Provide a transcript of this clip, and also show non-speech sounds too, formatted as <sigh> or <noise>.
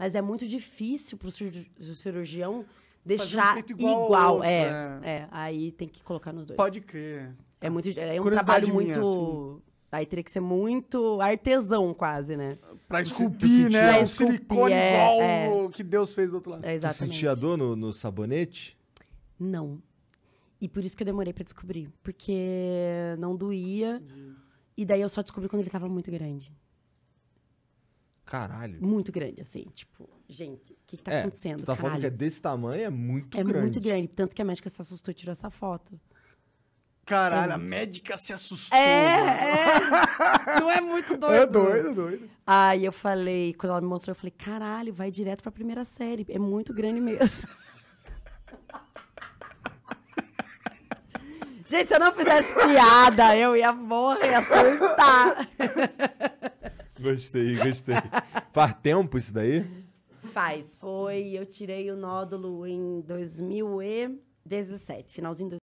mas é muito difícil para o cirurgião deixar um igual. igual. É, é, é. aí tem que colocar nos dois. Pode crer. É, muito, é um trabalho muito. Minha, assim. Aí teria que ser muito artesão, quase, né? Para esculpir, né? Pra um silicone é, igual é. que Deus fez do outro lado. É, exatamente. Você sentia dor no, no sabonete? Não. E por isso que eu demorei para descobrir. Porque não doía. E daí eu só descobri quando ele tava muito grande. Caralho. Muito grande, assim, tipo, gente, o que, que tá é, acontecendo? Tu tá falando que é desse tamanho, é muito é grande. É muito grande, tanto que a médica se assustou e tirou essa foto. Caralho, é. a médica se assustou. É, é. Não é muito <laughs> é doido. É doido, doido. Aí eu falei, quando ela me mostrou, eu falei, caralho, vai direto pra primeira série. É muito grande mesmo. <laughs> gente, se eu não fizesse piada, eu ia morrer, ia surtar. <laughs> Gostei, gostei. Faz tempo isso daí? Faz. Foi. Eu tirei o nódulo em 2017, finalzinho de